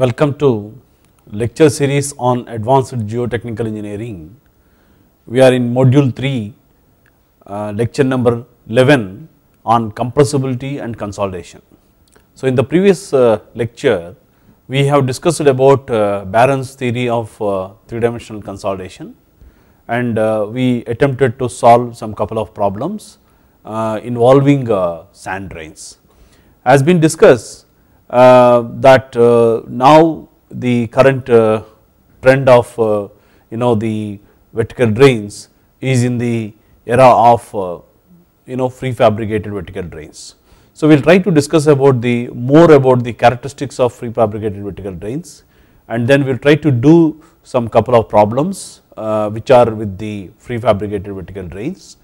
Welcome to lecture series on advanced geotechnical engineering. We are in module 3 uh, lecture number 11 on compressibility and consolidation. So in the previous uh, lecture we have discussed about uh, Barron's theory of uh, three dimensional consolidation and uh, we attempted to solve some couple of problems uh, involving sand drains. As been discussed uh, that uh, now the current uh, trend of you know the vertical drains is in the era of you know free fabricated vertical drains. So, we will try to discuss about the more about the characteristics of free fabricated vertical drains and then we will try to do some couple of problems uh, which are with the free fabricated vertical drains.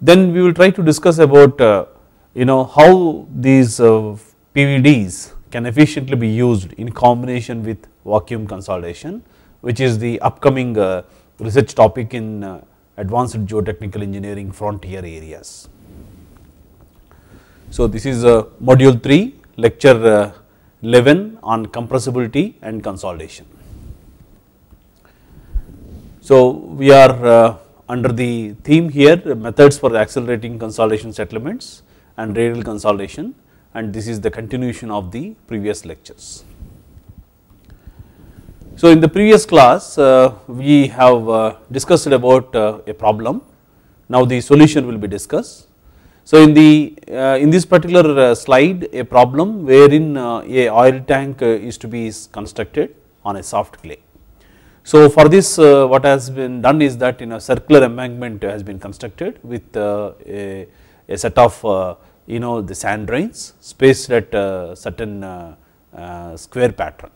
Then we will try to discuss about uh, you know how these uh, PVDs can efficiently be used in combination with vacuum consolidation which is the upcoming uh, research topic in uh, advanced geotechnical engineering frontier areas. So, this is uh, module 3 lecture uh, 11 on compressibility and consolidation. So, we are uh, under the theme here methods for accelerating consolidation settlements and radial consolidation and this is the continuation of the previous lectures. So, in the previous class uh, we have uh, discussed about uh, a problem, now the solution will be discussed. So, in the uh, in this particular uh, slide a problem wherein uh, a oil tank is to be constructed on a soft clay. So, for this what has been done is that in a circular embankment has been constructed with a, a, set of you know the sand drains spaced at a uh, certain uh, uh, square pattern.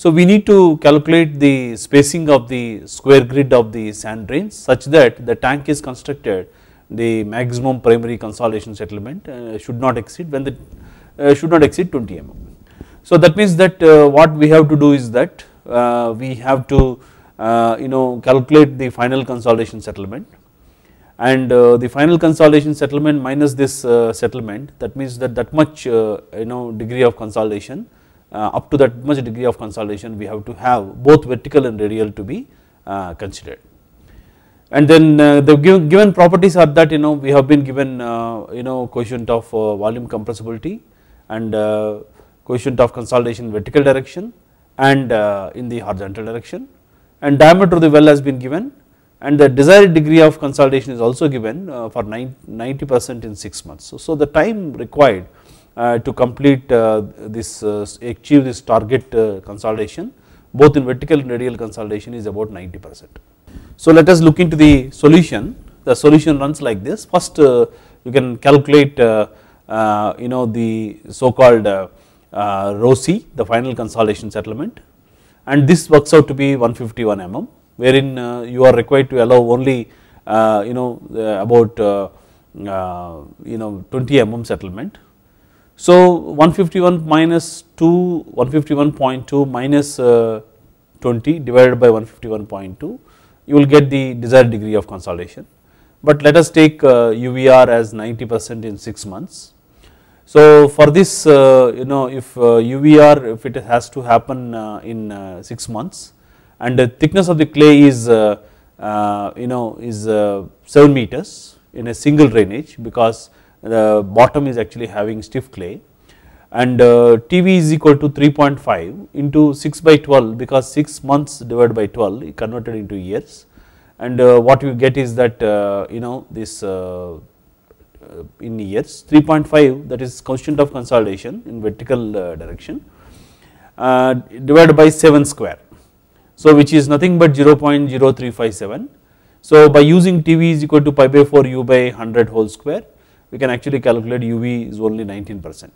So, we need to calculate the spacing of the square grid of the sand drains such that the tank is constructed the maximum primary consolidation settlement uh, should not exceed when the uh, should not exceed 20 mm. So, that means that uh, what we have to do is that we have to you know calculate the final consolidation settlement and uh, the final consolidation settlement minus this uh, settlement that means that that much uh, you know degree of consolidation uh, up to that much degree of consolidation we have to have both vertical and radial to be uh, considered. And then uh, the given, given, properties are that you know we have been given you know quotient of volume compressibility and quotient of consolidation vertical direction and in the horizontal direction and diameter of the well has been given and the desired degree of consolidation is also given uh, for 90 percent in 6 months. So, so the time required uh, to complete uh, this uh, achieve this target uh, consolidation both in vertical and radial consolidation is about 90 percent. So, let us look into the solution the solution runs like this first uh, you can calculate you know the so called uh, c the final consolidation settlement and this works out to be 151 mm wherein uh, you are required to allow only uh, you know uh, about you know 20 mm settlement. So 151 minus 2 151.2 minus 20 divided by 151.2 you will get the desired degree of consolidation. But let us take UVR as 90 percent in 6 months. So for this you know if UVR if it has to happen in 6 months and the thickness of the clay is uh, uh, you know is uh, 7 meters in a single drainage because the bottom is actually having stiff clay and uh, TV is equal to 3.5 into 6 by 12 because 6 months divided by 12 converted into years and uh, what you get is that you know this in years 3.5 that is constant of consolidation in vertical direction divided by 7 square so which is nothing but 0.0357. So by using TV is equal to pi by 4 u by 100 whole square we can actually calculate UV is only 19 percent.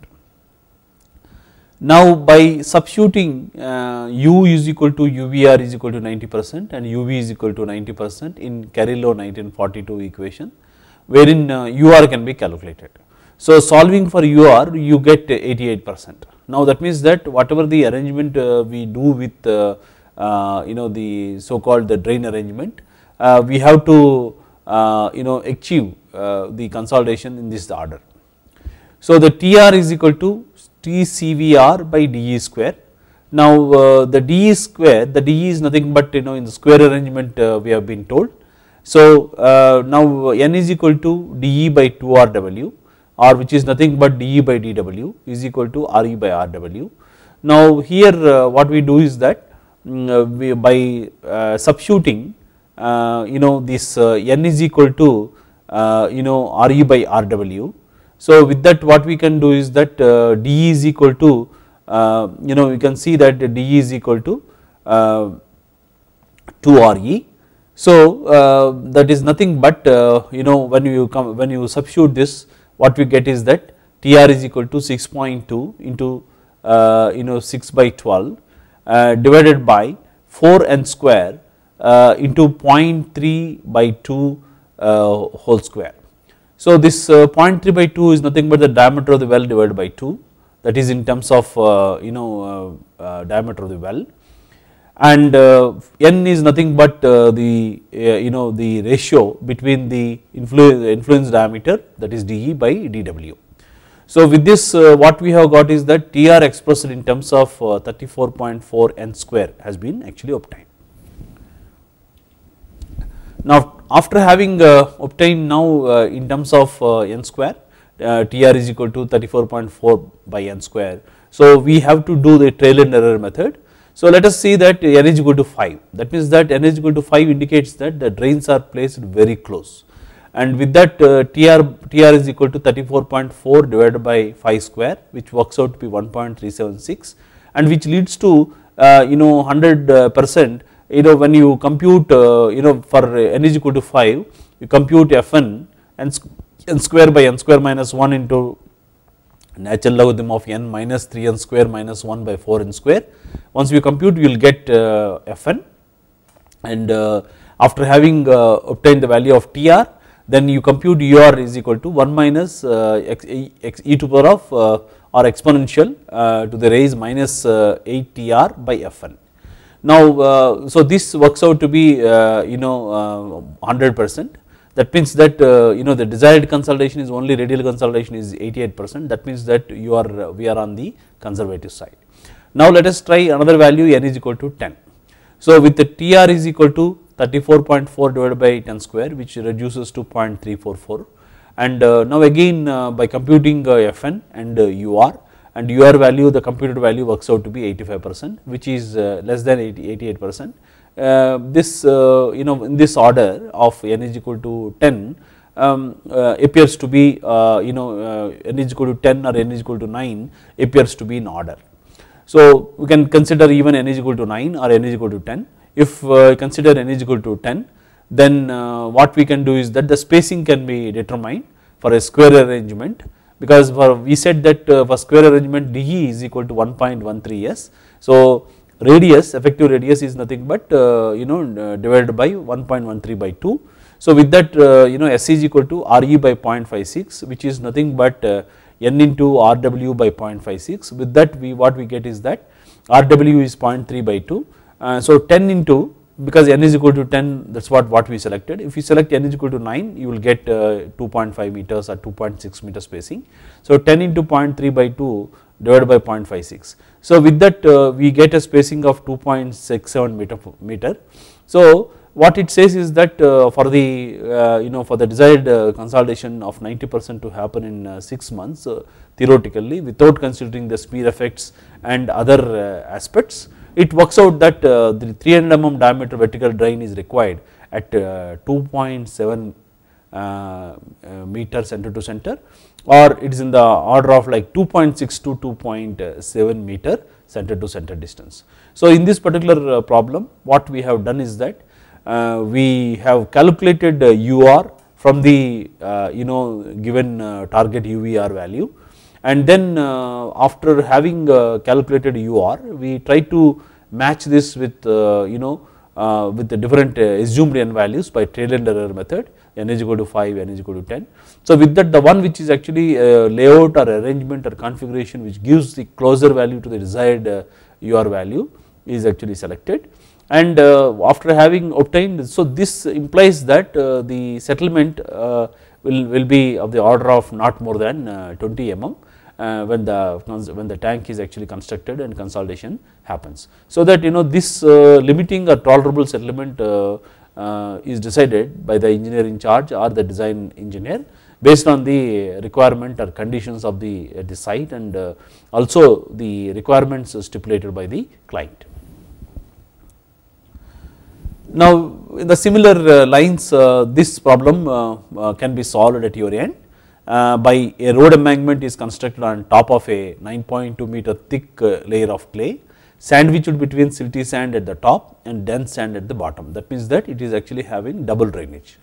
Now by substituting uh, U is equal to UVR is equal to 90 percent and UV is equal to 90 percent in Carrillo 1942 equation wherein uh, UR can be calculated. So solving for UR you get 88 percent. Now that means that whatever the arrangement uh, we do with uh, uh, you know the so called the drain arrangement, uh, we have to uh, you know achieve the consolidation in this order. So the TR is equal to TCVR by DE square. Now uh, the DE square, the DE is nothing but you know in the square arrangement uh, we have been told. So uh, now N is equal to DE by 2RW or which is nothing but DE by DW is equal to RE by RW. Now here what we do is that uh, by uh, substituting uh, you know this n is equal to you know Re by Rw. So with that what we can do is that d is equal to you know we can see that d is equal to 2 Re. So that is nothing but you know when you come when you substitute this what we get is that TR is equal to 6.2 into you know 6 by 12 uh, divided by 4 n square uh, into 0.3 by 2 uh, whole square. So this 0.3 by 2 is nothing but the diameter of the well divided by 2 that is in terms of you know diameter of the well and uh, n is nothing but uh, the uh, you know the ratio between the influence, influence diameter that is dE by dW. So with this uh, what we have got is that TR expressed in terms of uh, 34.4 n square has been actually obtained. Now after having uh, obtained now in terms of n square TR is equal to 34.4 by n square. So we have to do the trail and error method. So let us see that n is equal to 5 that means that n is equal to 5 indicates that the drains are placed very close and with that uh, TR, TR is equal to 34.4 divided by 5 square which works out to be 1.376 and which leads to uh, you know 100 uh, percent you know when you compute uh, you know for n is equal to 5 you compute Fn and n square by n square minus 1 into natural logarithm of n minus 3 n square minus 1 by 4 n square. Once you compute you will get uh, Fn and uh, after having obtained the value of Tr then you compute ur is equal to 1 minus uh, e to power of uh, or exponential uh, to the raise minus 8 tr by fn. Now, so this works out to be you know 100 percent that means that uh, you know the desired consolidation is only radial consolidation is 88 percent that means that you are uh, we are on the conservative side. Now let us try another value n is equal to 10. So with the TR is equal to 34.4 divided by 10 square which reduces to 0.344 and uh, now again uh, by computing uh, Fn and UR uh, and UR value the computed value works out to be 85 percent which is uh, less than 88 percent. this you know in this order of n is equal to 10 um, uh, appears to be uh, you know uh, n is equal to 10 or n is equal to 9 appears to be in order. So, we can consider even n is equal to 9 or n is equal to 10 if uh, consider n is equal to 10 then uh, what we can do is that the spacing can be determined for a square arrangement because for we said that uh, for square arrangement dE is equal to 1.13 s. So radius effective radius is nothing but uh, you know uh, divided by 1.13 by 2. So with that uh, you know s is equal to RE by 0.56 which is nothing but n into RW by 0.56 with that we what we get is that RW is 0.3 by 2 uh, so 10 into because n is equal to 10 that is what, what we selected. If you select n is equal to 9 you will get uh, 2.5 meters or 2.6 meter spacing. So 10 into 0.3 by 2 divided by 0.56. So with that uh, we get a spacing of 2.67 meter, meter. So what it says is that uh, for the uh, you know for the desired uh, consolidation of 90 percent to happen in uh, 6 months uh, theoretically without considering the smear effects and other aspects it works out that uh, the 300 mm diameter vertical drain is required at uh, 2.7 uh, uh meter center to center or it is in the order of like 2.6 to 2.7 uh, meter center to center distance. So, in this particular uh, problem what we have done is that we have calculated UR from the you know given target UVR value and then uh, after having uh, calculated UR we try to match this with uh, you know uh, with the different uh, assumed n values by tail end error method n is equal to 5 n is equal to 10. So with that the one which is actually uh, layout or arrangement or configuration which gives the closer value to the desired UR value is actually selected and after having obtained so this implies that the settlement will, will be of the order of not more than 20 mm uh, when the when the tank is actually constructed and consolidation happens. So that you know this uh, limiting or tolerable settlement uh, uh, is decided by the engineer in charge or the design engineer based on the requirement or conditions of the, uh, the site and uh, also the requirements stipulated by the client. Now in the similar lines this problem can be solved at your end uh, by a road embankment is constructed on top of a 9.2 meter thick uh, layer of clay sandwiched between silty sand at the top and dense sand at the bottom. That means that it is actually having double drainage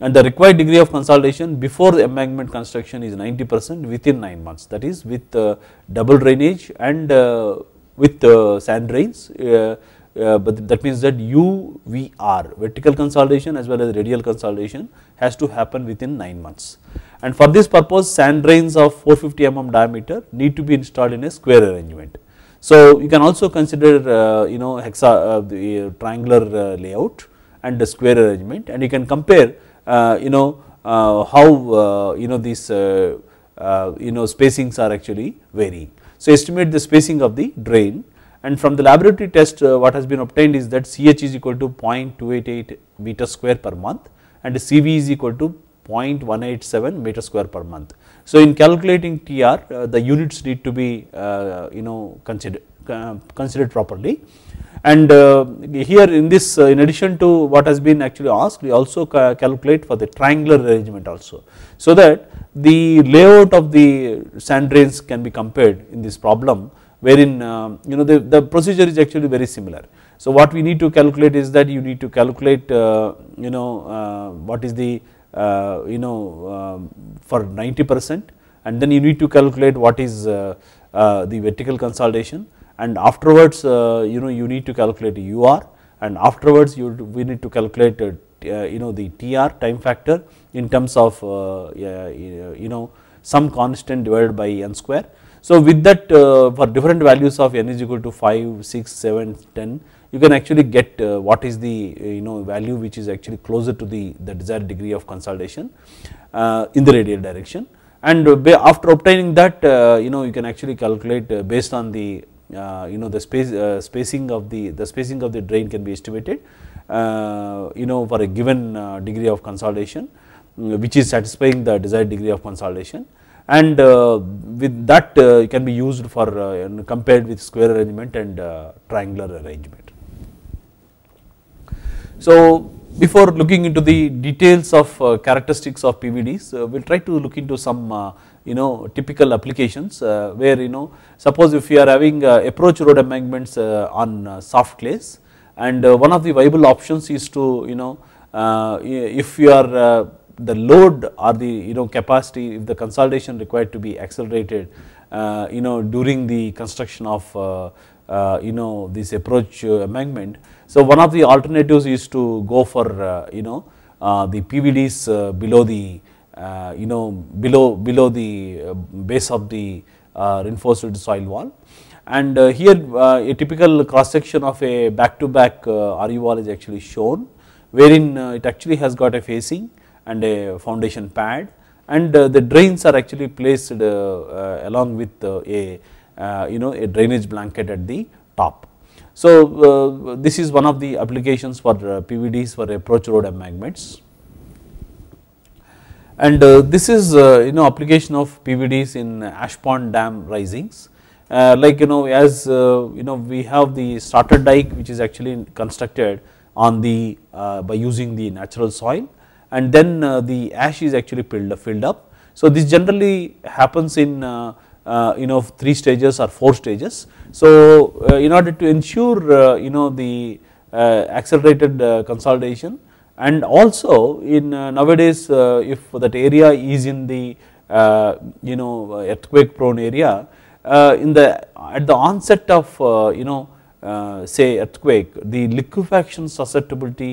and the required degree of consolidation before the embankment construction is 90 percent within 9 months that is with uh, double drainage and uh, with uh, sand drains uh, uh, but that means that UVR vertical consolidation as well as radial consolidation has to happen within 9 months. And for this purpose sand drains of 450 mm diameter need to be installed in a square arrangement. So you can also consider uh, you know hexa uh, the triangular uh, layout and the square arrangement and you can compare uh, you know uh, how you know these you know spacings are actually varying. So estimate the spacing of the drain and from the laboratory test uh, what has been obtained is that CH is equal to 0.288 meter square per month and CV is equal to 0.187 meter square per month. So, in calculating TR uh, the units need to be uh, you know considered uh, considered properly and uh, here in this uh, in addition to what has been actually asked we also ca calculate for the triangular arrangement also. So that the layout of the sand drains can be compared in this problem wherein um, you know the, the procedure is actually very similar. So what we need to calculate is that you need to calculate uh, you know uh, what is the uh, you know um, for 90 percent and then you need to calculate what is the vertical consolidation and afterwards you know you need to calculate UR and afterwards you we need to calculate you know the TR time factor in terms of you know some constant divided by n square so, with that uh, for different values of n is equal to 5, 6, 7, 10 you can actually get uh, what is the uh, you know value which is actually closer to the, the desired degree of consolidation in the radial direction and after obtaining that you know you can actually calculate based on the uh, you know the space uh, spacing of the the spacing of the drain can be estimated uh, you know for a given degree of consolidation mm, which is satisfying the desired degree of consolidation and uh, with that uh, can be used for uh, compared with square arrangement and triangular arrangement. So before looking into the details of characteristics of PVDs, we will try to look into some you know typical applications where you know suppose if you are having approach road embankments on soft clays and one of the viable options is to you know if you are the load or the you know capacity if the consolidation required to be accelerated uh, you know during the construction of uh, uh, you know this approach uh, amendment. So one of the alternatives is to go for uh, you know uh, the PVDs below the you know below below the base of the reinforced soil wall and here a typical cross section of a back to back RU wall is actually shown wherein it actually has got a facing and a foundation pad and uh, the drains are actually placed uh, uh, along with a you know a drainage blanket at the top. So, this is one of the applications for PVDs for approach road embankments and uh, this is uh, you know application of PVDs in ash pond dam risings. Uh, like you know as you know we have the starter dike which is actually constructed on the by using the natural soil and then uh, the ash is actually filled up, filled up. So this generally happens in uh, uh, you know 3 stages or 4 stages. So uh, in order to ensure uh, you know the uh, accelerated consolidation and also in nowadays if that area is in the you know earthquake prone area in the at the onset of you know say earthquake the liquefaction susceptibility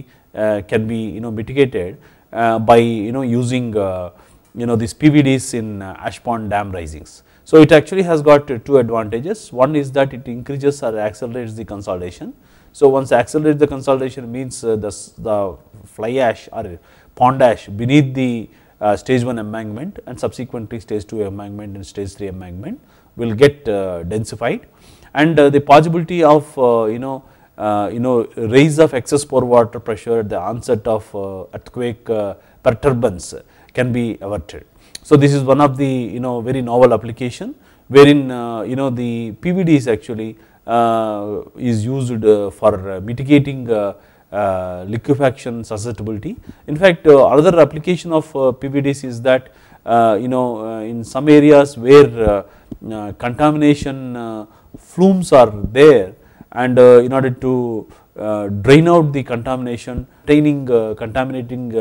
can be you know mitigated uh, by you know using uh, you know these PVDs in uh, ash pond dam risings. So it actually has got two advantages. One is that it increases or accelerates the consolidation. So once accelerates the consolidation means the, the fly ash or pond ash beneath the uh, stage 1 embankment and subsequently stage 2 embankment and stage 3 embankment will get uh, densified and uh, the possibility of you know uh, you know raise of excess pore water pressure at the onset of uh, earthquake uh, perturbance can be averted. So this is one of the you know very novel application wherein uh, you know the PVD is actually uh, is used uh, for mitigating liquefaction susceptibility. In fact, another application of PVDs is that you know in some areas where contamination flumes are there and uh, in order to uh, drain out the contamination, containing uh, contaminating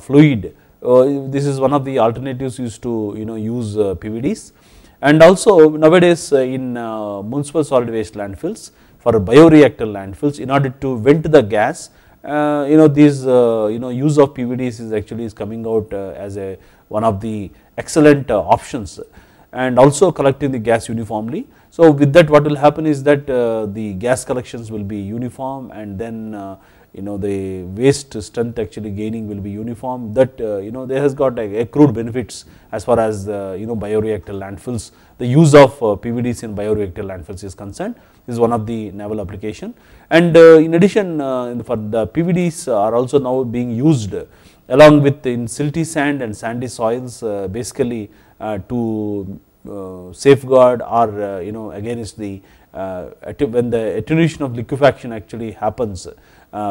fluid. this is one of the alternatives used to you know use PVDs and also nowadays in municipal solid waste landfills for bioreactor landfills in order to vent the gas uh, you know these uh, you know use of PVDs is actually is coming out uh, as a one of the excellent options and also collecting the gas uniformly so with that what will happen is that uh, the gas collections will be uniform and then uh, you know the waste strength actually gaining will be uniform that uh, you know there has got accrued benefits as far as uh, you know bioreactor landfills the use of uh, PVDs in bioreactor landfills is concerned this is one of the naval application and uh, in addition for the PVDs are also now being used along with in silty sand and sandy soils basically to uh, safeguard or uh, you know against the uh, when the attenuation of liquefaction actually happens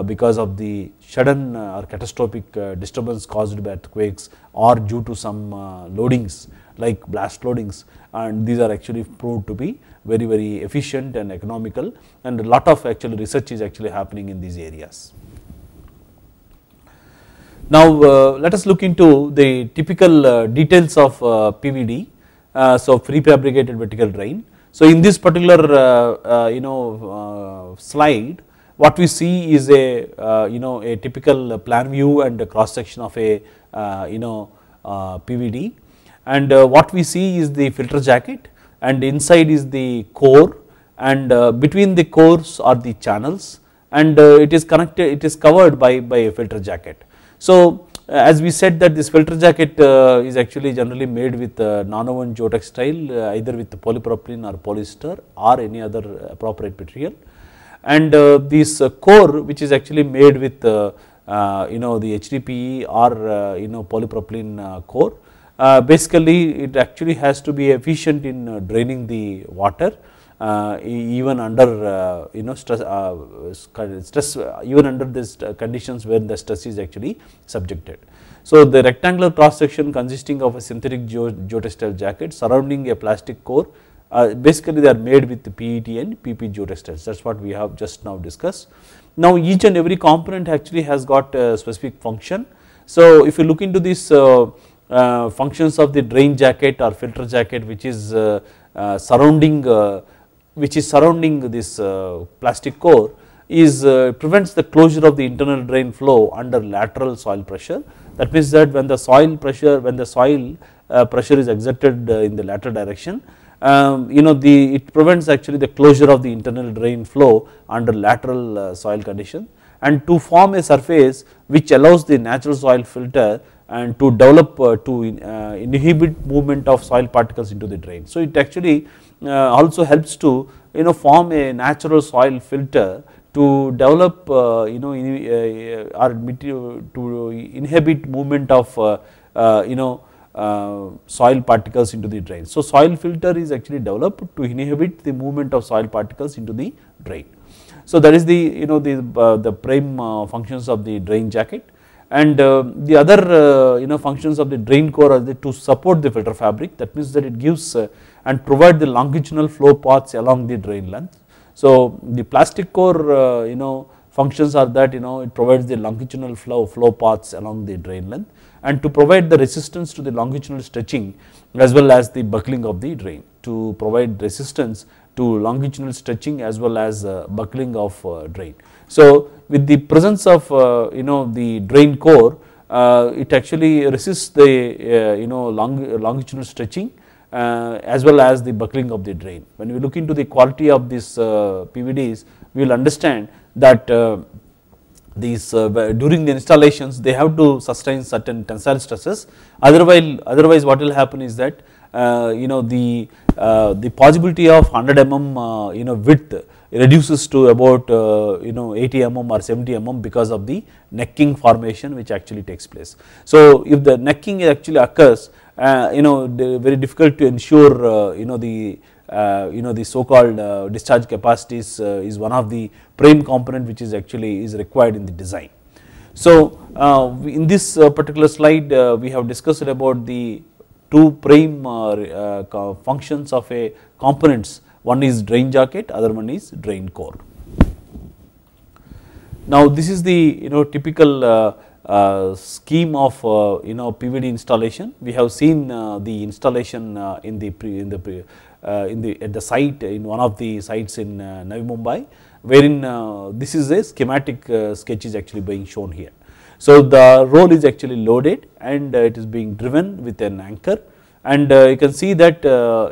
because of the sudden or catastrophic disturbance caused by earthquakes or due to some loadings like blast loadings and these are actually proved to be very very efficient and economical and a lot of actual research is actually happening in these areas. Now, uh, let us look into the typical uh, details of uh, PVD uh, so prefabricated vertical drain. So in this particular uh, uh, you know slide, what we see is a you know a typical plan view and a cross section of a you know PVD, and what we see is the filter jacket, and inside is the core, and between the cores are the channels, and it is connected. It is covered by by a filter jacket. So uh, as we said that this filter jacket uh, is actually generally made with uh, nano and uh, either with polypropylene or polyester or any other uh, appropriate material and uh, this core which is actually made with you know the HDPE or you know polypropylene core basically it actually has to be efficient in draining the water uh, even under uh, you know stress uh, stress uh, even under these uh, conditions where the stress is actually subjected. So the rectangular cross section consisting of a synthetic geotextile jacket surrounding a plastic core uh, basically they are made with PET and PP geotextiles that is what we have just now discussed. Now each and every component actually has got a specific function. So if you look into these functions of the drain jacket or filter jacket which is surrounding which is surrounding this uh, plastic core is uh, prevents the closure of the internal drain flow under lateral soil pressure. That means that when the soil pressure, when the soil uh, pressure is exerted in the lateral direction, um, you know the it prevents actually the closure of the internal drain flow under lateral uh, soil condition and to form a surface which allows the natural soil filter and to develop uh, to in, uh, inhibit movement of soil particles into the drain. So, it actually uh, also helps to you know form a natural soil filter to develop uh, you know uh, or to inhibit movement of you know uh, soil particles into the drain. So, soil filter is actually developed to inhibit the movement of soil particles into the drain. So, that is the you know the, uh, the prime uh, functions of the drain jacket and the other you know functions of the drain core are the, to support the filter fabric that means that it gives and provide the longitudinal flow paths along the drain length. So the plastic core uh, you know functions are that you know it provides the longitudinal flow, flow paths along the drain length and to provide the resistance to the longitudinal stretching as well as the buckling of the drain to provide resistance to longitudinal stretching as well as uh, buckling of uh, drain. So with the presence of uh, you know the drain core uh, it actually resists the uh, you know long, longitudinal stretching uh, as well as the buckling of the drain. When we look into the quality of these uh, PVDs, we will understand that uh, these uh, during the installations they have to sustain certain tensile stresses. Otherwise, otherwise what will happen is that uh, you know the uh, the possibility of 100 mm you know width reduces to about uh, you know 80 mm or 70 mm because of the necking formation which actually takes place. So if the necking actually occurs uh, you know very difficult to ensure uh, you know the uh, you know the so called uh, discharge capacities uh, is one of the prime component which is actually is required in the design. So in this particular slide we have discussed about the two prime functions of a components one is drain jacket other one is drain core. Now this is the you know typical uh, scheme of uh, you know PVD installation. We have seen uh, the installation in the pre, in the pre, in the at the site in one of the sites in Navi Mumbai, wherein this is a schematic sketch is actually being shown here. So the roll is actually loaded and it is being driven with an anchor, and you can see that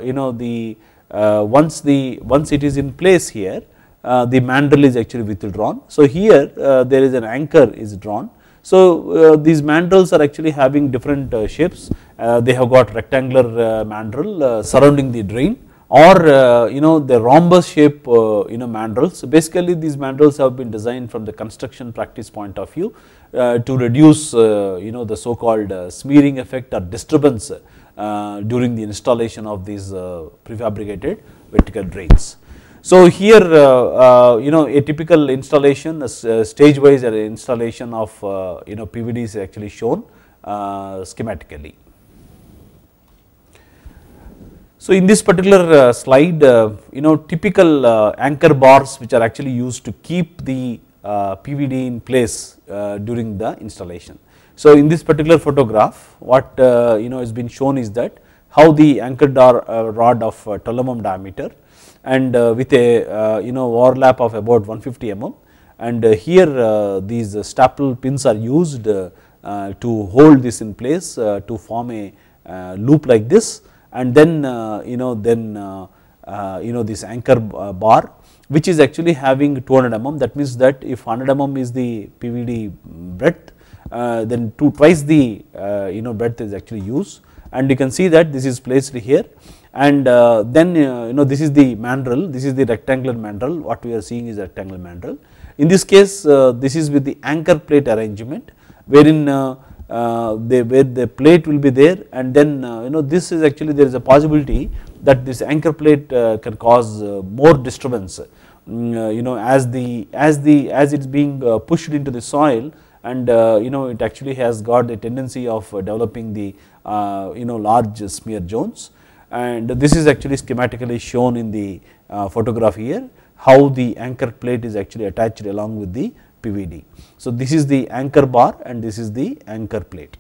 you know the once the once it is in place here, uh, the mandrel is actually withdrawn. So here uh, there is an anchor is drawn so uh, these mandrels are actually having different uh, shapes. Uh, they have got rectangular mandrel surrounding the drain or uh, you know the rhombus shape uh, you know mandrels. So basically these mandrels have been designed from the construction practice point of view uh, to reduce you know the so called smearing effect or disturbance during the installation of these prefabricated vertical drains. So here uh, uh, you know a typical installation, a stage wise installation of uh, you know PVD is actually shown schematically. So in this particular slide you know typical anchor bars which are actually used to keep the PVD in place during the installation. So in this particular photograph what you know has been shown is that how the anchor rod of uh, tolumum diameter and uh, with a uh, you know overlap of about 150 mm and uh, here these staple pins are used to hold this in place to form a loop like this and then you know then you know this anchor bar which is actually having 200 mm that means that if 100 mm is the PVD breadth uh, then two twice the uh, you know breadth is actually used and you can see that this is placed here and uh, then uh, you know this is the mandrel, this is the rectangular mandrel, what we are seeing is rectangular mandrel. In this case uh, this is with the anchor plate arrangement wherein uh, uh, they, where the plate will be there and then uh, you know this is actually there is a possibility that this anchor plate can cause more disturbance mm, you know as the as the as it is being pushed into the soil and uh, you know it actually has got the tendency of developing the uh, you know large smear zones and this is actually schematically shown in the uh, photograph here how the anchor plate is actually attached along with the PVD. So, this is the anchor bar and this is the anchor plate.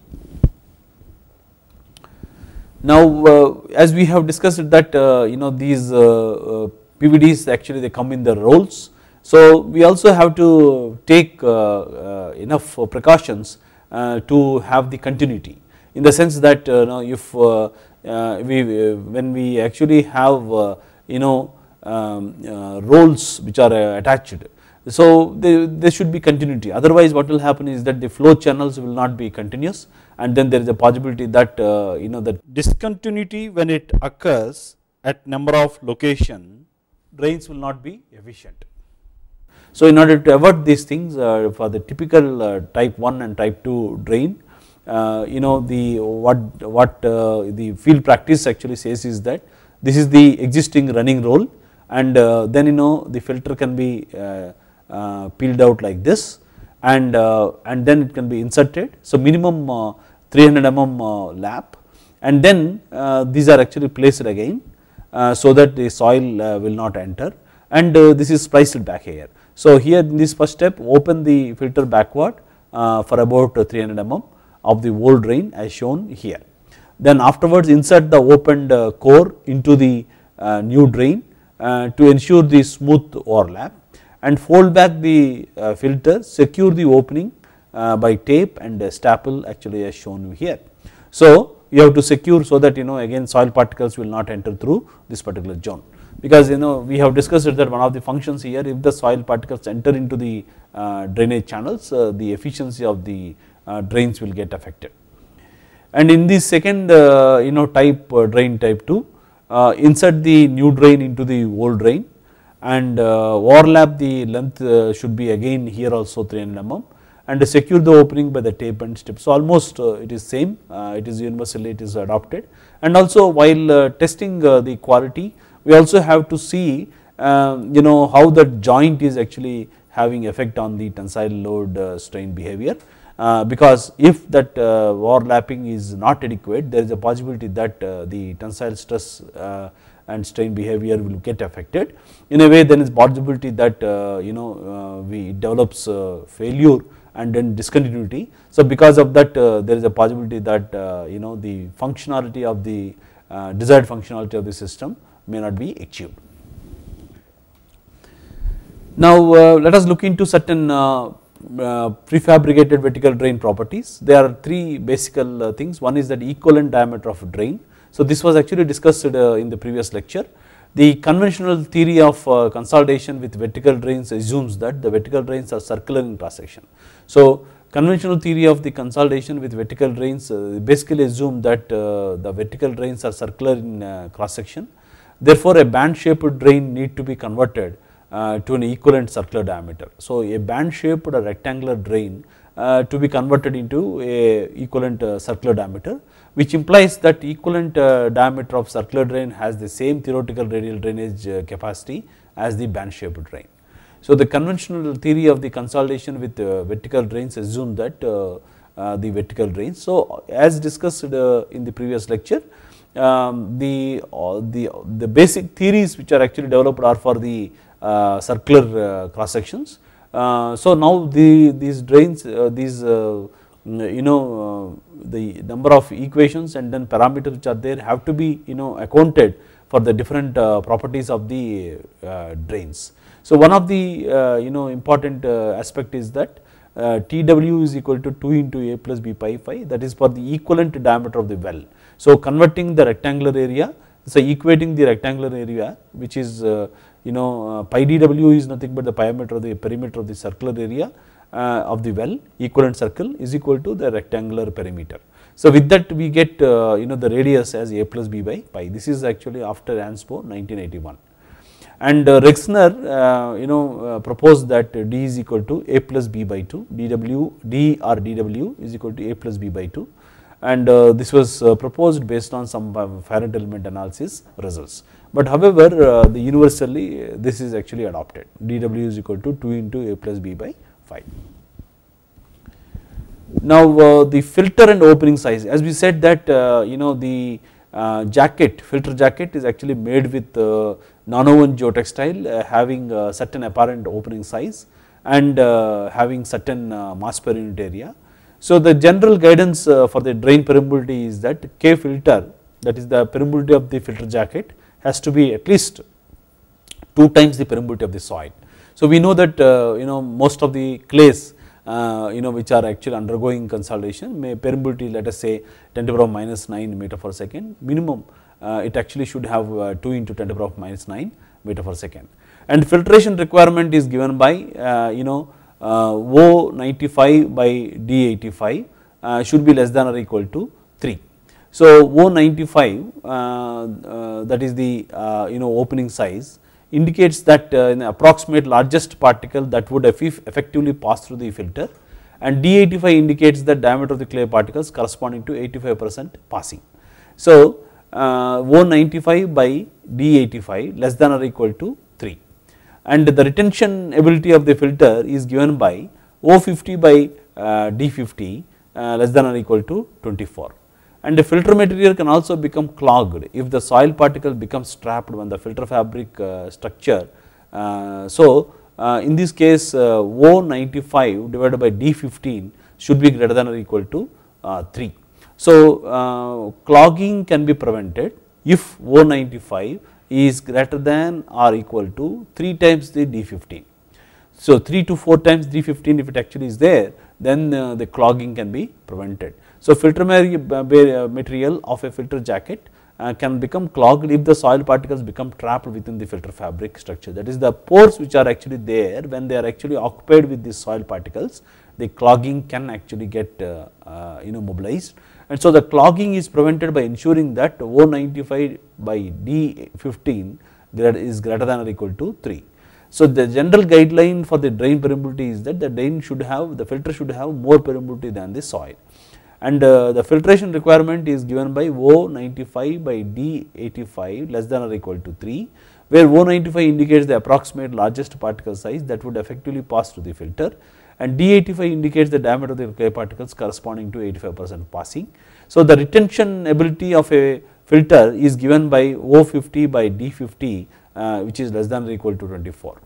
Now, uh, as we have discussed that uh, you know these uh, uh, PVDs actually they come in the rolls. So, we also have to take uh, enough precautions to have the continuity in the sense that you know if uh, we when we actually have uh, you know um, uh, roles which are attached. So they, should be continuity otherwise what will happen is that the flow channels will not be continuous and then there is a possibility that uh, you know that discontinuity when it occurs at number of location drains will not be efficient. So in order to avoid these things uh, for the typical uh, type 1 and type 2 drain uh, you know the what what uh, the field practice actually says is that this is the existing running roll and uh, then you know the filter can be uh, uh, peeled out like this and uh, and then it can be inserted so minimum 300 mm lap and then these are actually placed again so that the soil will not enter and this is spliced back here so here in this first step open the filter backward for about 300 mm of the old drain as shown here. Then afterwards insert the opened uh, core into the uh, new drain uh, to ensure the smooth overlap and fold back the filter, secure the opening by tape and staple actually as shown here. So you have to secure so that you know again soil particles will not enter through this particular zone because you know we have discussed that one of the functions here if the soil particles enter into the drainage channels the efficiency of the uh, drains will get affected. And in the second uh, you know type uh, drain type 2 insert the new drain into the old drain and overlap the length should be again here also 300 mm and secure the opening by the tape and strip. So almost it is same, it is universally it is adopted and also while testing the quality we also have to see um, you know how the joint is actually having effect on the tensile load strain behavior uh, because if that uh, overlapping is not adequate there is a possibility that uh, the tensile stress uh, and strain behavior will get affected. In a way then is possibility that you know we develops failure and then discontinuity. So because of that there is a possibility that you know the functionality of the desired functionality of the system may not be achieved. Now, uh, let us look into certain uh, uh, prefabricated vertical drain properties. There are three basical uh, things. One is that equivalent diameter of drain. So this was actually discussed uh, in the previous lecture. The conventional theory of uh, consolidation with vertical drains assumes that the vertical drains are circular in cross section. So, conventional theory of the consolidation with vertical drains uh, basically assume that uh, the vertical drains are circular in cross section. Therefore, a band shaped drain need to be converted uh, to an equivalent circular diameter. So, a band shaped or rectangular drain uh, to be converted into a equivalent uh, circular diameter which implies that equivalent uh, diameter of circular drain has the same theoretical radial drainage uh, capacity as the band shaped drain. So, the conventional theory of the consolidation with uh, vertical drains assume that the vertical drains. So, as discussed in the previous lecture um, the, the, the basic theories which are actually developed are for the uh, circular uh, cross sections. Uh, so now the these drains these you know the number of equations and then parameters which are there have to be you know accounted for the different properties of the drains. So one of the you know important aspect is that uh, TW is equal to 2 into A plus B pi phi that is for the equivalent diameter of the well. So converting the rectangular area, so equating the rectangular area which is uh, you know uh, pi dw is nothing but the perimeter of the perimeter of the circular area uh, of the well equivalent circle is equal to the rectangular perimeter. So with that we get uh, you know the radius as a plus b by pi this is actually after Anspo 1981 and uh, Rexner uh, you know uh, proposed that d is equal to a plus b by 2 dw d or dw is equal to a plus b by 2 and uh, this was proposed based on some finite um, element analysis results. But however, uh, the universally uh, this is actually adopted dw is equal to 2 into a plus b by 5. Now uh, the filter and opening size as we said that uh, you know the uh, jacket filter jacket is actually made with uh, geotextile uh, having certain apparent opening size and having certain mass per unit area. So the general guidance for the drain permeability is that K filter that is the permeability of the filter jacket has to be at least 2 times the permeability of the soil. So we know that uh, you know most of the clays uh, you know which are actually undergoing consolidation may permeability let us say 10 to the power of minus 9 meter per second minimum uh, it actually should have uh, 2 into 10 to the power of minus 9 meter per second and filtration requirement is given by uh, you know uh, O95 by D85 should be less than or equal to so, 195 uh, uh, that is the uh, you know opening size indicates that uh, in approximate largest particle that would effectively pass through the filter and D85 indicates the diameter of the clay particles corresponding to 85 percent passing. So, uh, 195 by D85 less than or equal to 3 and the retention ability of the filter is given by O50 by uh, D50 uh, less than or equal to 24 and the filter material can also become clogged if the soil particle becomes trapped when the filter fabric uh, structure. Uh, so, uh, in this case uh, O95 divided by D15 should be greater than or equal to uh, 3. So, uh, clogging can be prevented if O95 is greater than or equal to 3 times the D15. So, 3 to 4 times D15 if it actually is there then the clogging can be prevented. So filter material of a filter jacket uh, can become clogged if the soil particles become trapped within the filter fabric structure. That is the pores which are actually there when they are actually occupied with these soil particles, the clogging can actually get uh, uh, you know mobilized. And so the clogging is prevented by ensuring that O95 by D15 is greater than or equal to 3. So the general guideline for the drain permeability is that the drain should have the filter should have more permeability than the soil and uh, the filtration requirement is given by O95 by D85 less than or equal to 3 where O95 indicates the approximate largest particle size that would effectively pass through the filter and D85 indicates the diameter of the clay particles corresponding to 85 percent passing. So, the retention ability of a filter is given by O50 by D50 uh, which is less than or equal to 24.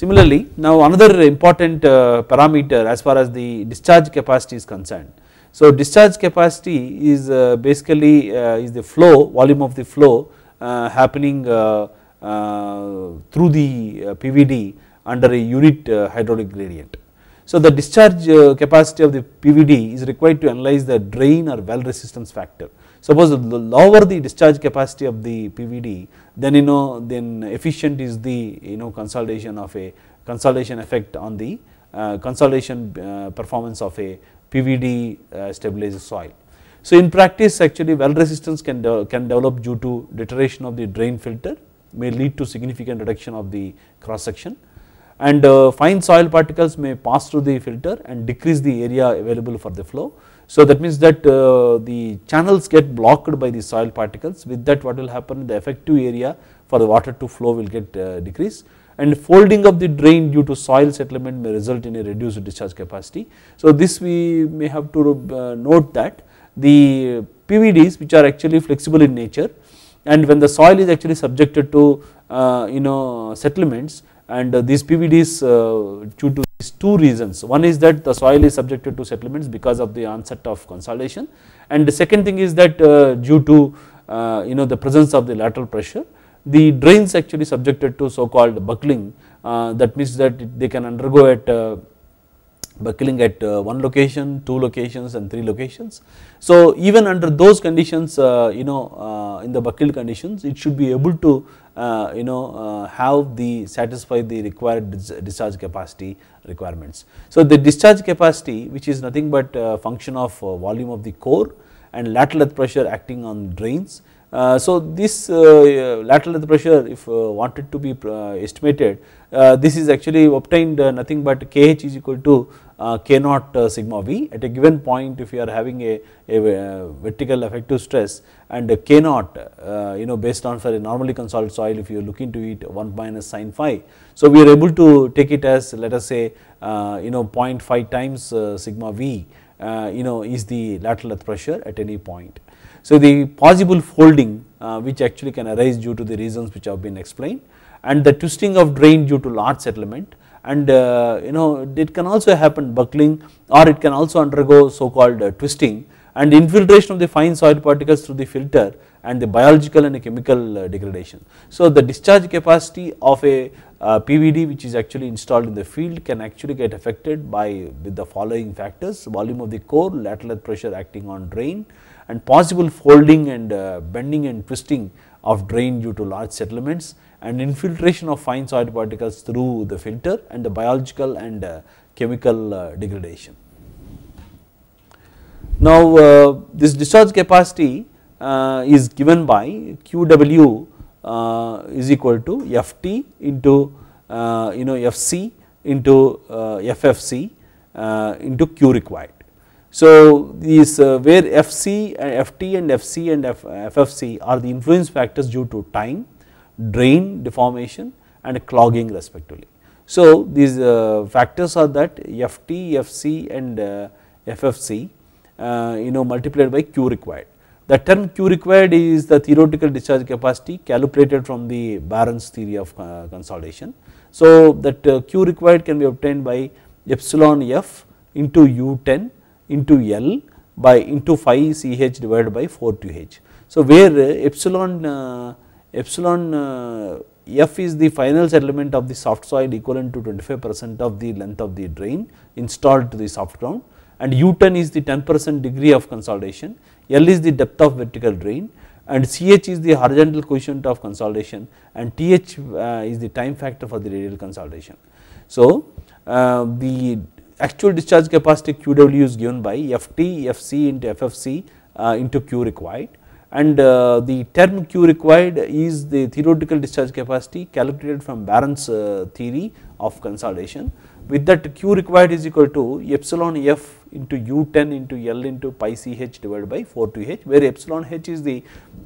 Similarly now another important uh, parameter as far as the discharge capacity is concerned. So discharge capacity is uh, basically uh, is the flow volume of the flow uh, happening uh, uh, through the PVD under a unit hydraulic gradient. So the discharge capacity of the PVD is required to analyze the drain or well resistance factor. Suppose the lower the discharge capacity of the PVD, then you know then efficient is the you know consolidation of a consolidation effect on the uh, consolidation uh, performance of a PVD uh, stabilized soil. So in practice actually well resistance can, de can develop due to deterioration of the drain filter may lead to significant reduction of the cross section and uh, fine soil particles may pass through the filter and decrease the area available for the flow. So that means that uh, the channels get blocked by the soil particles with that what will happen the effective area for the water to flow will get uh, decreased and folding of the drain due to soil settlement may result in a reduced discharge capacity. So this we may have to uh, note that the PVDs which are actually flexible in nature and when the soil is actually subjected to uh, you know settlements and uh, these PVDs uh, due to two reasons. One is that the soil is subjected to settlements because of the onset of consolidation and the second thing is that uh, due to uh, you know the presence of the lateral pressure the drains actually subjected to so called buckling uh, that means that they can undergo at Buckling at uh, one location, two locations and three locations. So even under those conditions uh, you know uh, in the buckling conditions it should be able to uh, you know uh, have the satisfy the required discharge capacity requirements. So the discharge capacity which is nothing but uh, function of volume of the core and lateral pressure acting on drains uh, so this uh, uh lateral pressure if uh, wanted to be uh, estimated this is actually obtained nothing but kh is equal to k naught sigma v at a given point if you are having a, a vertical effective stress and k naught you know based on for a normally consolidated soil if you are looking to it 1 minus sin phi. So we are able to take it as let us say you know 0.5 times sigma v you know is the lateral earth pressure at any point. So, the possible folding uh, which actually can arise due to the reasons which have been explained and the twisting of drain due to large settlement and uh, you know it can also happen buckling or it can also undergo so called uh, twisting and infiltration of the fine soil particles through the filter and the biological and the chemical uh, degradation. So, the discharge capacity of a uh, PVD which is actually installed in the field can actually get affected by with the following factors volume of the core, lateral pressure acting on drain, and possible folding and uh, bending and twisting of drain due to large settlements and infiltration of fine soil particles through the filter and the biological and uh, chemical uh, degradation. Now, uh, this discharge capacity uh, is given by QW uh, is equal to FT into you know FC into FFC into Q required. So, these uh, where FC and uh, FT and FC and F, FFC uh, are the influence factors due to time, drain deformation and clogging respectively. So, these uh, factors are that FT, FC and uh, FFC uh, you know multiplied by Q required. The term Q required is the theoretical discharge capacity calculated from the Barron's theory of consolidation. So, that Q required can be obtained by epsilon F into U10 into L by into phi Ch divided by 4 to H. So, where epsilon uh, epsilon uh, F is the final settlement of the soft soil equivalent to 25 percent of the length of the drain installed to the soft ground and U10 is the 10 percent degree of consolidation, L is the depth of vertical drain and Ch is the horizontal coefficient of consolidation and Th uh, is the time factor for the radial consolidation. So, uh, the actual discharge capacity QW is given by FT, FC into FFC uh, into Q required and uh, the term Q required is the theoretical discharge capacity calculated from Barron's uh, theory of consolidation. With that Q required is equal to epsilon F into U10 into L into pi CH divided by 4 to H where epsilon H is the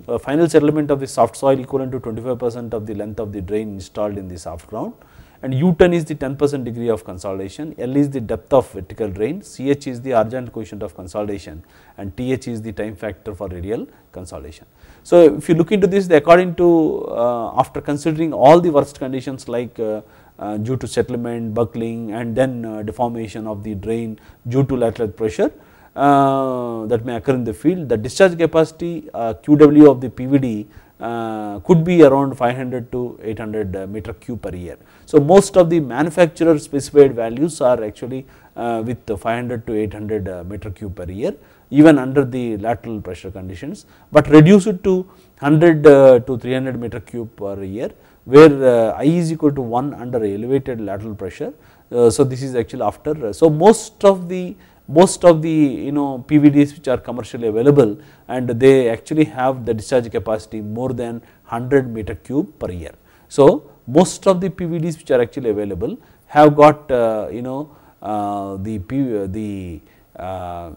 uh, final settlement of the soft soil equivalent to 25 percent of the length of the drain installed in the soft ground and U10 is the 10 percent degree of consolidation, L is the depth of vertical drain, CH is the Argand coefficient of consolidation and TH is the time factor for radial consolidation. So, if you look into this according to uh, after considering all the worst conditions like uh, uh, due to settlement, buckling and then uh, deformation of the drain due to lateral pressure uh, that may occur in the field, the discharge capacity uh, QW of the PVD uh, could be around 500 to 800 uh, meter cube per year. So, most of the manufacturer specified values are actually uh, with 500 to 800 uh, meter cube per year even under the lateral pressure conditions, but reduce it to 100 uh, to 300 meter cube per year where uh, I is equal to 1 under elevated lateral pressure. so, this is actually after. so, most of the most of the you know PVDs which are commercially available and they actually have the discharge capacity more than 100 meter cube per year. So, most of the PVDs which are actually available have got uh, you know uh, the PV, uh, the uh,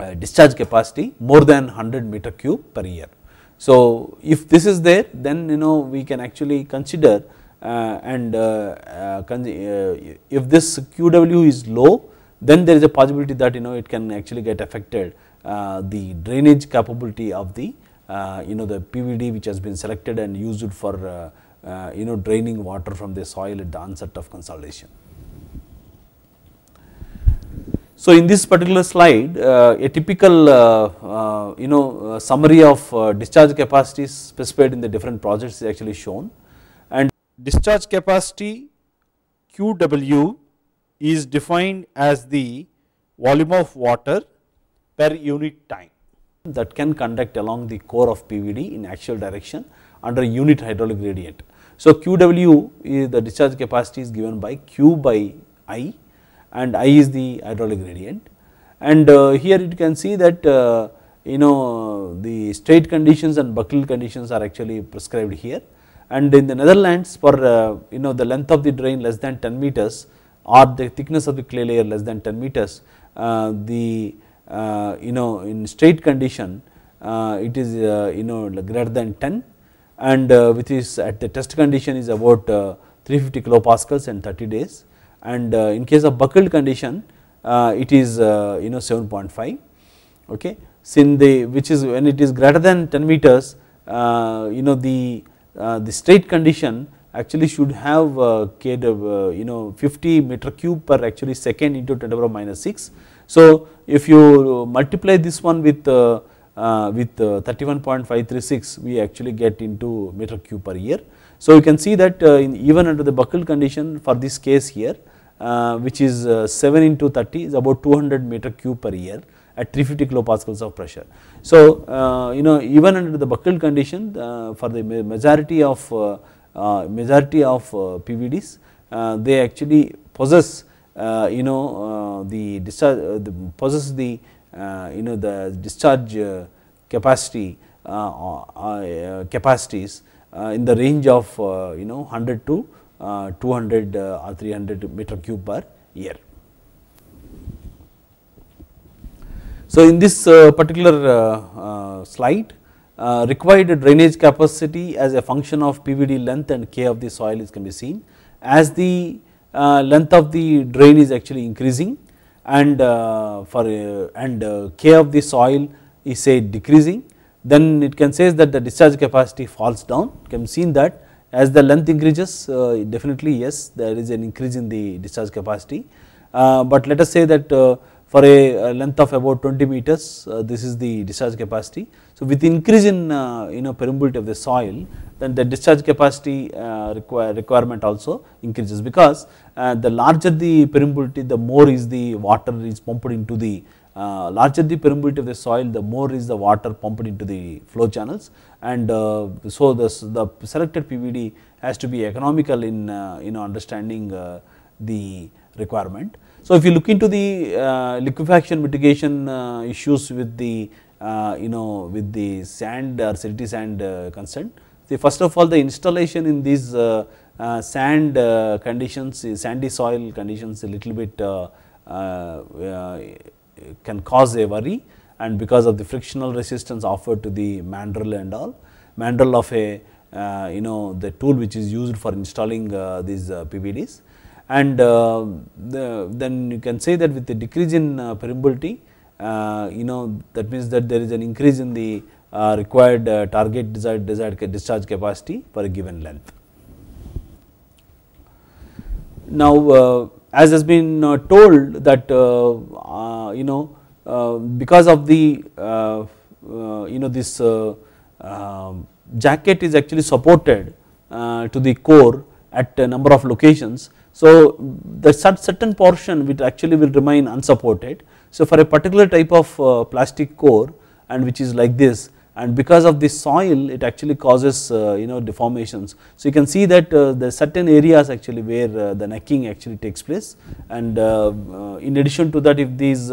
uh, discharge capacity more than 100 meter cube per year. So, if this is there then you know we can actually consider uh, and if this QW is low then there is a possibility that you know it can actually get affected uh, the drainage capability of the uh, you know the PVD which has been selected and used for uh, uh, you know draining water from the soil at the onset of consolidation. So, in this particular slide uh, a typical uh, you know summary of discharge capacities specified in the different projects is actually shown and discharge capacity QW is defined as the volume of water per unit time that can conduct along the core of PVD in actual direction under unit hydraulic gradient. So, QW is eh, the discharge capacity is given by Q by I and I is the hydraulic gradient and uh, here you can see that uh, you know the straight conditions and buckled conditions are actually prescribed here and in the Netherlands for uh, you know the length of the drain less than 10 meters or the thickness of the clay layer less than 10 meters, uh, the uh, you know in straight condition uh, it is uh, you know greater than 10 and uh, which is at the test condition is about uh, 350 kilopascals and 30 days and in case of buckled condition it is you know 7.5 okay since the which is when it is greater than 10 meters you know the the straight condition actually should have uh, k uh, you know 50 meter cube per actually second into 10 to the power minus 6. So if you multiply this one with uh, uh, with uh, 31.536 we actually get into meter cube per year. So you can see that uh, even under the buckled condition for this case here uh, which is 7 into 30 is about 200 meter cube per year at 350 kilopascals of pressure. So you know even under the buckled condition for the majority of uh, majority of uh, PVDs uh, they actually possess you know the discharge the possess the you know the discharge capacity capacities in the range of you know 100 to 200 or 300 meter cube per year. So, in this particular slide uh, required drainage capacity as a function of PVD length and K of the soil is can be seen. As the uh, length of the drain is actually increasing and uh, for uh, and uh, K of the soil is say decreasing, then it can says that the discharge capacity falls down. can be seen that as the length increases, uh, definitely yes, there is an increase in the discharge capacity. but let us say that for a length of about 20 meters uh, this is the discharge capacity. So, with increase in uh, you know permeability of the soil then the discharge capacity uh, require requirement also increases because uh, the larger the permeability the more is the water is pumped into the uh, larger the permeability of the soil the more is the water pumped into the flow channels and uh, so the, the selected PVD has to be economical in you know understanding the requirement. So if you look into the uh, liquefaction mitigation uh, issues with the uh, you know with the sand or silty sand concern, the first of all the installation in these sand conditions, sandy soil conditions a little bit can cause a worry and because of the frictional resistance offered to the mandrel and all, mandrel of a uh, you know the tool which is used for installing uh, these uh, PVDs and uh, the, then you can say that with the decrease in uh, permeability uh, you know that means that there is an increase in the uh, required target desired, desired discharge capacity for a given length. Now as has been told that you know because of the you know this um, jacket is actually supported to the core at a number of locations so the certain portion which actually will remain unsupported. So for a particular type of uh, plastic core and which is like this and because of the soil it actually causes uh, you know deformations. So you can see that uh, the certain areas actually where uh, the necking actually takes place and uh, uh, in addition to that if these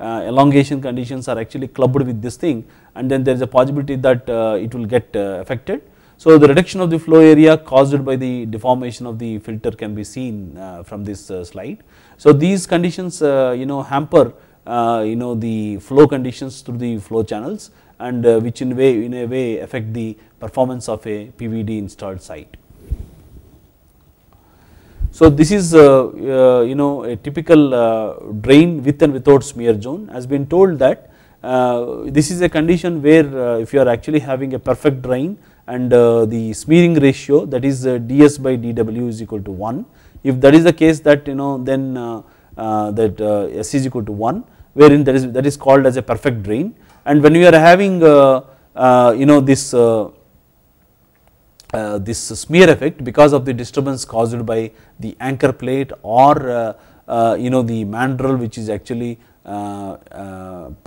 elongation conditions are actually clubbed with this thing and then there is a possibility that it will get affected so, the reduction of the flow area caused by the deformation of the filter can be seen uh, from this uh, slide. So, these conditions uh, you know hamper uh, you know the flow conditions through the flow channels and uh, which in way in a way affect the performance of a PVD installed site. So, this is uh, you know a typical drain with and without smear zone has been told that this is a condition where if you are actually having a perfect drain and uh, the smearing ratio that is uh, ds by dw is equal to 1. If that is the case that you know then uh, that s is equal to 1 wherein that is that is called as a perfect drain and when we are having you know this uh, this smear effect because of the disturbance caused by the anchor plate or uh, uh, you know the mandrel which is actually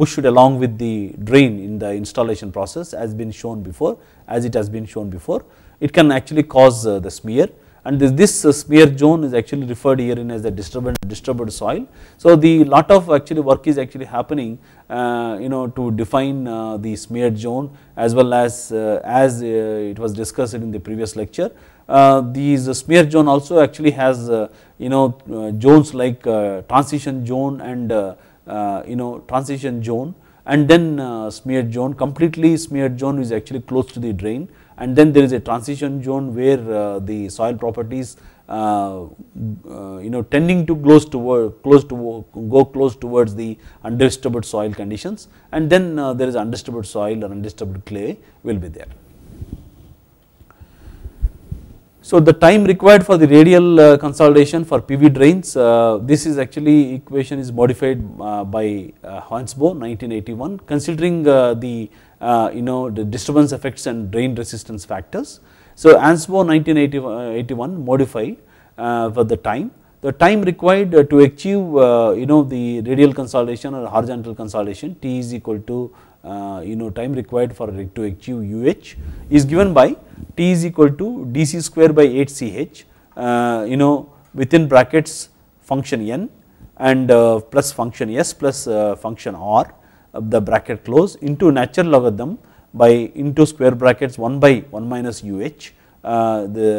pushed along with the drain in the installation process as been shown before as it has been shown before. It can actually cause uh, the smear and this, this uh, smear zone is actually referred here in as the disturbed, disturbed soil. So the lot of actually work is actually happening uh, you know to define uh, the smear zone as well as uh, as uh, it was discussed in the previous lecture. these smear zone also actually has you know zones like transition zone and you know transition zone and then uh, smeared zone completely smeared zone is actually close to the drain and then there is a transition zone where uh, the soil properties uh, uh you know tending to close to uh, close to go close towards the undisturbed soil conditions and then uh, there is undisturbed soil or undisturbed clay will be there. So the time required for the radial uh, consolidation for PV drains, uh, this is actually equation is modified uh, by uh, Hansbo 1981 considering uh, the uh, you know the disturbance effects and drain resistance factors. So Hansbo 1981 modified uh, for the time. The time required to achieve you know the radial consolidation or horizontal consolidation T is equal to you know time required for to achieve UH is given by T is equal to dc square by 8 ch uh, you know within brackets function n and uh, plus function s plus uh, function r of uh, the bracket close into natural logarithm by into square brackets 1 by 1 minus u h uh, the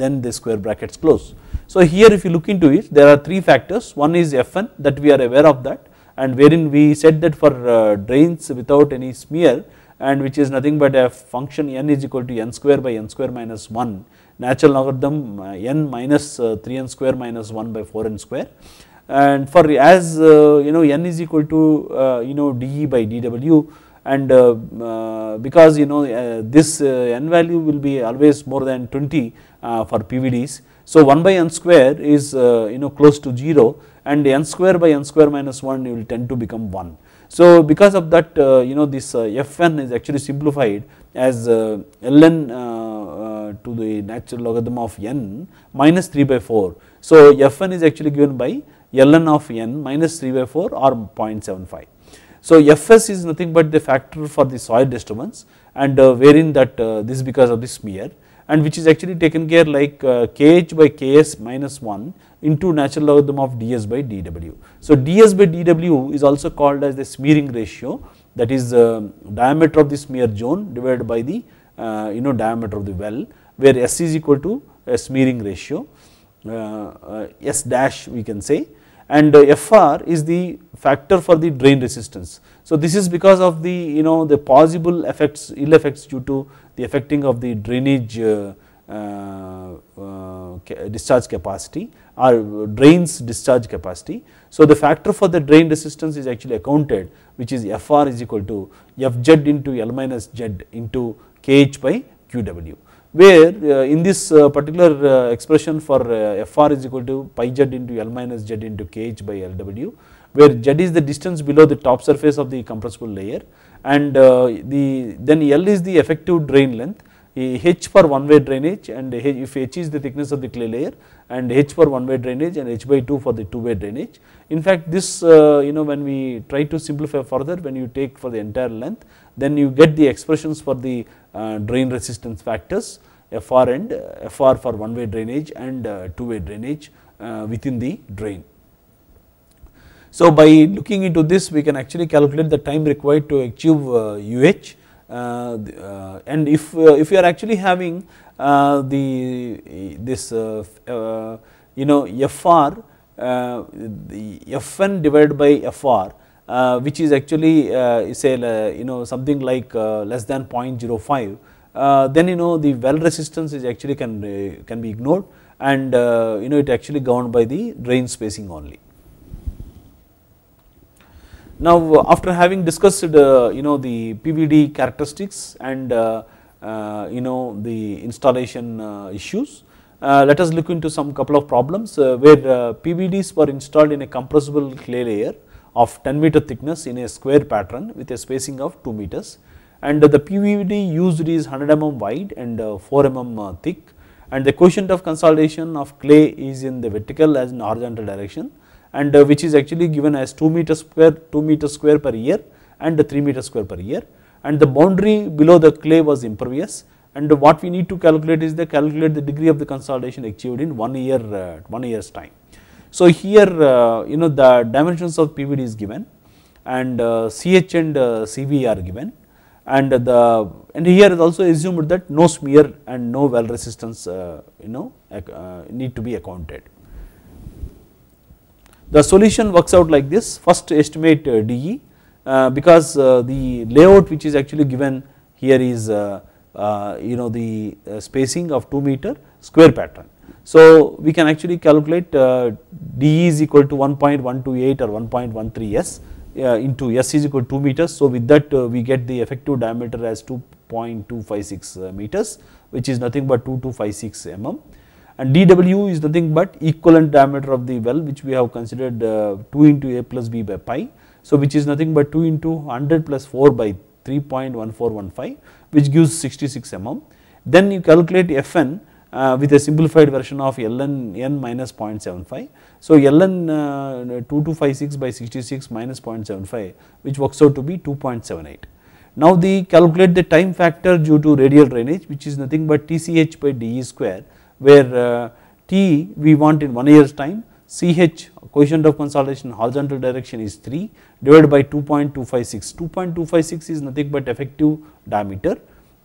then the square brackets close. So here if you look into it there are 3 factors one is fn that we are aware of that and wherein we said that for uh, drains without any smear and which is nothing but a function n is equal to n square by n square minus 1 natural logarithm uh, n minus 3n uh, square minus 1 by 4n square and for as uh, you know n is equal to you know dE by dW and uh, uh, because you know uh, this n value will be always more than 20 for PVDs. So, 1 by n square is you know close to 0 and n square by n square minus 1 will tend to become 1. So because of that uh, you know this uh, Fn is actually simplified as uh, Ln to the natural logarithm of n minus 3 by 4. So Fn is actually given by Ln of n minus 3 by 4 or 0.75. So Fs is nothing but the factor for the soil disturbance and wherein that this because of the smear and which is actually taken care like uh, kh by ks minus 1 into natural logarithm of ds by dw. So ds by dw is also called as the smearing ratio that is the uh, diameter of the smear zone divided by the uh, you know diameter of the well where s is equal to a smearing ratio uh, uh s dash we can say and uh, fr is the factor for the drain resistance. So this is because of the you know the possible effects ill effects due to the affecting of the drainage uh, uh, discharge capacity or drains discharge capacity. So, the factor for the drain resistance is actually accounted which is Fr is equal to Fz into L minus Z into Kh by Qw where uh, in this particular expression for Fr is equal to pi z into L minus z into Kh by Lw where z is the distance below the top surface of the compressible layer and uh, the then L is the effective drain length H for one way drainage and H, if H is the thickness of the clay layer and H for one way drainage and H by 2 for the two way drainage. In fact this uh, you know when we try to simplify further when you take for the entire length then you get the expressions for the uh, drain resistance factors FR and uh, FR for one way drainage and uh, two way drainage uh, within the drain. So by looking into this we can actually calculate the time required to achieve UH, uh, uh and if, uh, if you are actually having the this you know FR the Fn divided by FR uh, which is actually uh, say uh, you know something like less than 0.05 then you know the well resistance is actually can can be ignored and you know it actually governed by the drain spacing only. Now uh, after having discussed uh, you know the PVD characteristics and uh, uh, you know the installation uh, issues, uh, let us look into some couple of problems where PVDs were installed in a compressible clay layer of 10 meter thickness in a square pattern with a spacing of 2 meters and the PVD used is 100 mm wide and 4 mm thick and the quotient of consolidation of clay is in the vertical as in horizontal direction and uh, which is actually given as 2 meter square 2 meter square per year and 3 meter square per year and the boundary below the clay was impervious and what we need to calculate is the calculate the degree of the consolidation achieved in one year uh, one year's time. So here uh, you know the dimensions of PVD is given and CH and CV are given and the and here is also assumed that no smear and no well resistance you know need to be accounted. The solution works out like this first estimate uh, DE uh, because uh, the layout which is actually given here is you know the spacing of 2 meter square pattern. So we can actually calculate DE is equal to 1.128 or 1.13 S into S is equal to 2 meters. So with that we get the effective diameter as 2.256 meters which is nothing but 2256 mm and dw is nothing but equivalent diameter of the well which we have considered uh, 2 into a plus b by pi. So which is nothing but 2 into 100 plus 4 by 3.1415 which gives 66 mm. Then you calculate Fn uh, with a simplified version of ln n minus 0.75. So ln uh, 2256 by 66 minus 0.75 which works out to be 2.78. Now the calculate the time factor due to radial drainage which is nothing but TCH by dE square where uh, T we want in 1 year's time CH coefficient of consolidation horizontal direction is 3 divided by 2.256. 2.256 is nothing but effective diameter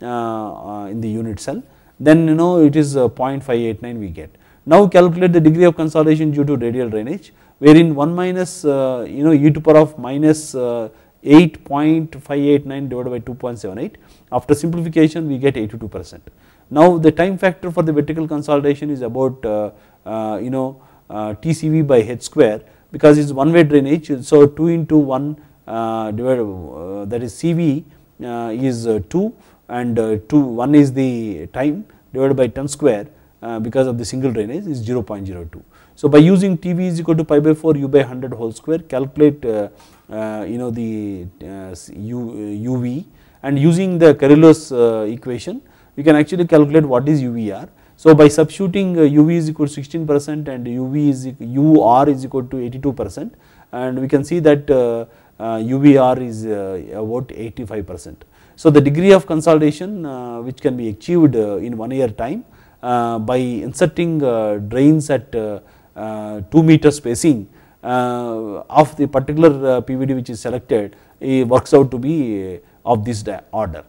uh, uh, in the unit cell then you know it is uh, 0.589 we get. Now calculate the degree of consolidation due to radial drainage wherein 1 minus uh, you know e to power of minus uh, 8.589 divided by 2.78 after simplification we get 82 percent. Now the time factor for the vertical consolidation is about uh, uh, you know uh, TCV by h square because it is one way drainage so 2 into 1 divided that is CV is 2 and 2 1 is the time divided by 10 square because of the single drainage is 0.02. So by using TV is equal to pi by 4 u by 100 whole square calculate uh, uh, you know the uh, u, UV and using the Carrillo's equation you can actually calculate what is UVR. So by substituting UV uh, is equal to 16 percent and UV is UR is equal to 82 percent and we can see that uh, uh, UVR is uh, about 85 percent. So the degree of consolidation uh, which can be achieved uh, in one year time by inserting drains at 2 meter spacing of the particular PVD which is selected it works out to be of this order.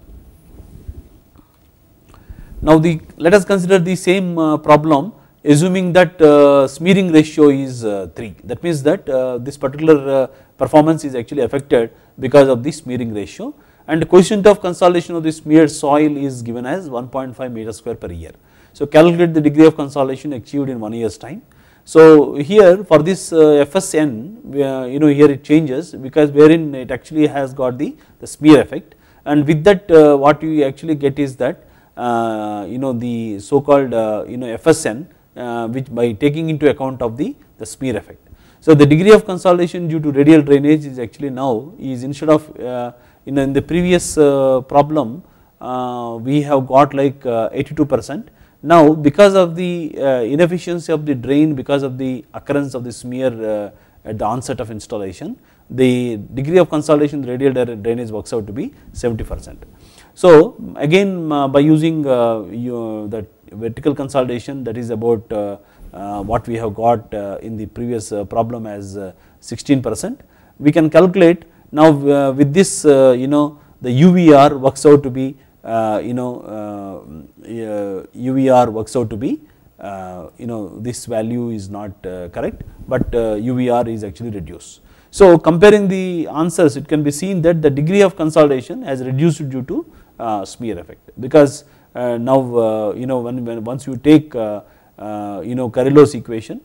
Now the let us consider the same uh, problem assuming that uh, smearing ratio is uh, 3 that means that this particular performance is actually affected because of the smearing ratio and the coefficient of consolidation of the smeared soil is given as 1.5 meter square per year. So calculate the degree of consolidation achieved in 1 year's time. So here for this FSN you know here it changes because wherein it actually has got the, the smear effect and with that what you actually get is that uh, you know the so called uh, you know FSN uh, which by taking into account of the, the smear effect. So the degree of consolidation due to radial drainage is actually now is instead of in, in the previous problem we have got like 82 percent now because of the uh, inefficiency of the drain because of the occurrence of the smear uh, at the onset of installation the degree of consolidation radial drainage works out to be 70 percent. So again uh, by using uh, the vertical consolidation that is about uh, what we have got in the previous problem as 16 percent we can calculate now with this you know the UVR works out to be you know UVR works out to be you know this value is not correct but UVR is actually reduced. So comparing the answers it can be seen that the degree of consolidation has reduced due to uh, smear effect because uh, now uh, you know when, when once you take you know Carrillo's equation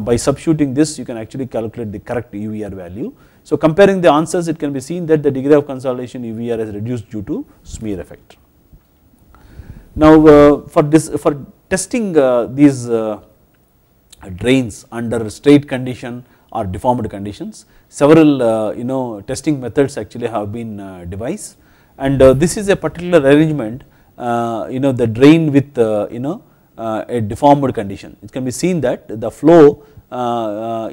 by substituting this you can actually calculate the correct UVR value. So comparing the answers it can be seen that the degree of consolidation UVR is reduced due to smear effect. Now for this for testing these drains under straight condition or deformed conditions. Several uh, you know testing methods actually have been uh, devised and uh, this is a particular arrangement uh, you know the drain with uh, you know a deformed condition it can be seen that the flow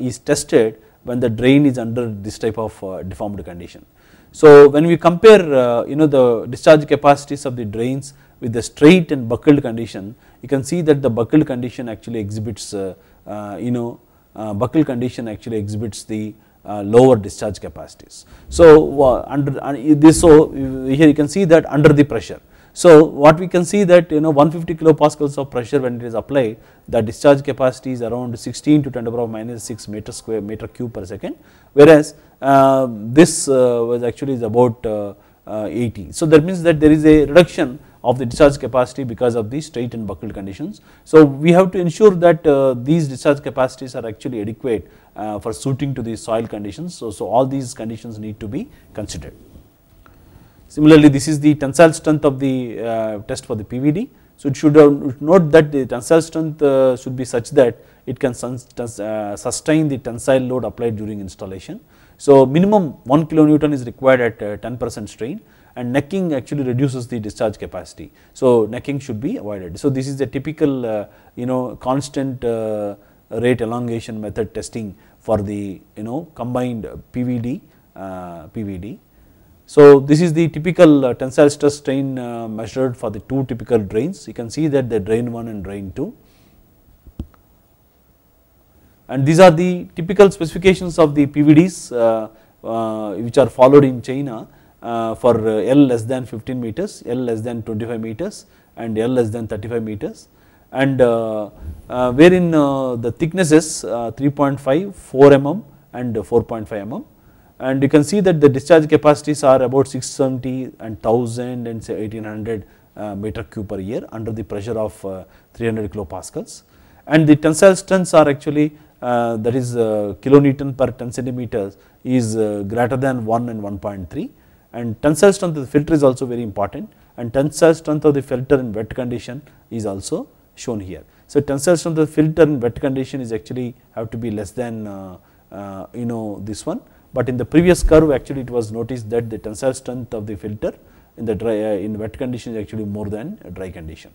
is tested when the drain is under this type of deformed condition. So when we compare you know the discharge capacities of the drains with the straight and buckled condition you can see that the buckled condition actually exhibits you know buckled condition actually exhibits the uh, lower discharge capacities. So, under uh, this, so here you can see that under the pressure. So, what we can see that you know 150 kilopascals of pressure when it is applied, the discharge capacity is around 16 to 10 to the power minus 6 meter square meter cube per second, whereas uh, this uh, was actually is about 80. So, that means that there is a reduction of the discharge capacity because of the straight and buckled conditions. So we have to ensure that uh, these discharge capacities are actually adequate uh, for suiting to the soil conditions. So, so all these conditions need to be considered. Similarly, this is the tensile strength of the uh, test for the PVD. So it should note that the tensile strength uh, should be such that it can uh, sustain the tensile load applied during installation. So minimum 1 kilonewton is required at uh, 10 percent strain and necking actually reduces the discharge capacity. So, necking should be avoided. So, this is the typical uh, you know constant uh, rate elongation method testing for the you know combined PVD, uh, PVD. So, this is the typical uh, tensile stress strain uh, measured for the two typical drains. You can see that the drain 1 and drain 2 and these are the typical specifications of the PVDs uh, uh, which are followed in China uh, for L less than 15 meters, L less than 25 meters and L less than 35 meters and uh, uh, wherein the thicknesses 3.5, 4 mm and 4.5 mm and you can see that the discharge capacities are about 670 and 1000 and say 1800 uh, meter cube per year under the pressure of uh, 300 kilopascals and the tensile strengths are actually uh, that is kilonewton per 10 centimeters is greater than 1 and 1.3 and tensile strength of the filter is also very important and tensile strength of the filter in wet condition is also shown here. So, tensile strength of the filter in wet condition is actually have to be less than uh, uh, you know this one, but in the previous curve actually it was noticed that the tensile strength of the filter in the dry uh, in wet condition is actually more than dry condition.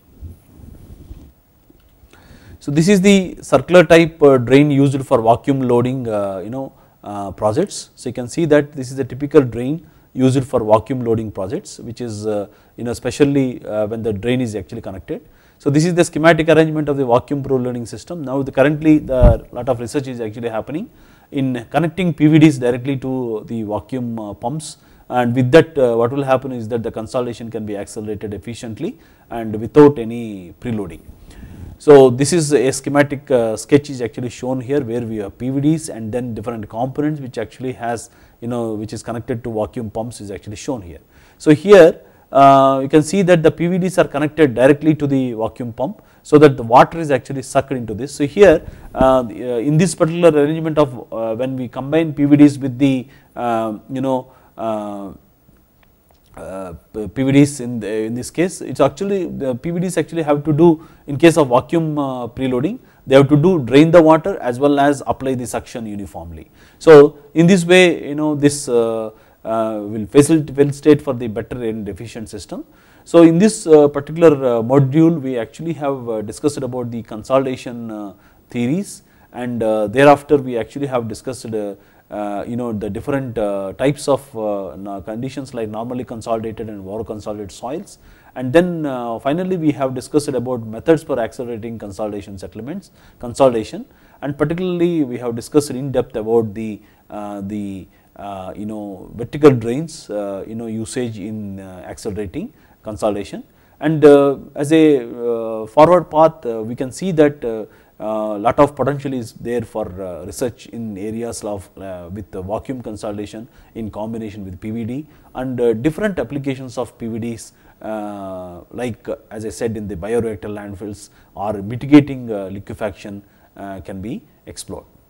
So, this is the circular type uh, drain used for vacuum loading uh, you know uh, projects. So, you can see that this is a typical drain used for vacuum loading projects which is uh, you know especially uh, when the drain is actually connected. So this is the schematic arrangement of the vacuum probe loading system. Now the currently the lot of research is actually happening in connecting PVDs directly to the vacuum uh, pumps and with that uh, what will happen is that the consolidation can be accelerated efficiently and without any preloading. So this is a schematic uh, sketch is actually shown here where we have PVDs and then different components which actually has you know which is connected to vacuum pumps is actually shown here. So here uh, you can see that the PVDs are connected directly to the vacuum pump so that the water is actually sucked into this. So here uh, uh in this particular arrangement of uh, when we combine PVDs with the uh, you know uh, uh, PVDs in, the, in, this case it is actually the PVDs actually have to do in case of vacuum uh, preloading they have to do drain the water as well as apply the suction uniformly. So in this way you know this uh, uh will facilitate for the better and efficient system. So in this uh, particular module we actually have discussed about the consolidation theories and thereafter we actually have discussed uh, you know the different uh, types of uh, uh, conditions like normally consolidated and water consolidated soils. And then uh, finally, we have discussed about methods for accelerating consolidation settlements, consolidation and particularly we have discussed in depth about the, the you know vertical drains you know usage in accelerating consolidation. And as a forward path, we can see that uh, lot of potential is there for uh, research in areas of uh, with vacuum consolidation in combination with PVD and uh, different applications of PVDs uh, like uh, as I said in the bioreactor landfills or mitigating liquefaction can be explored.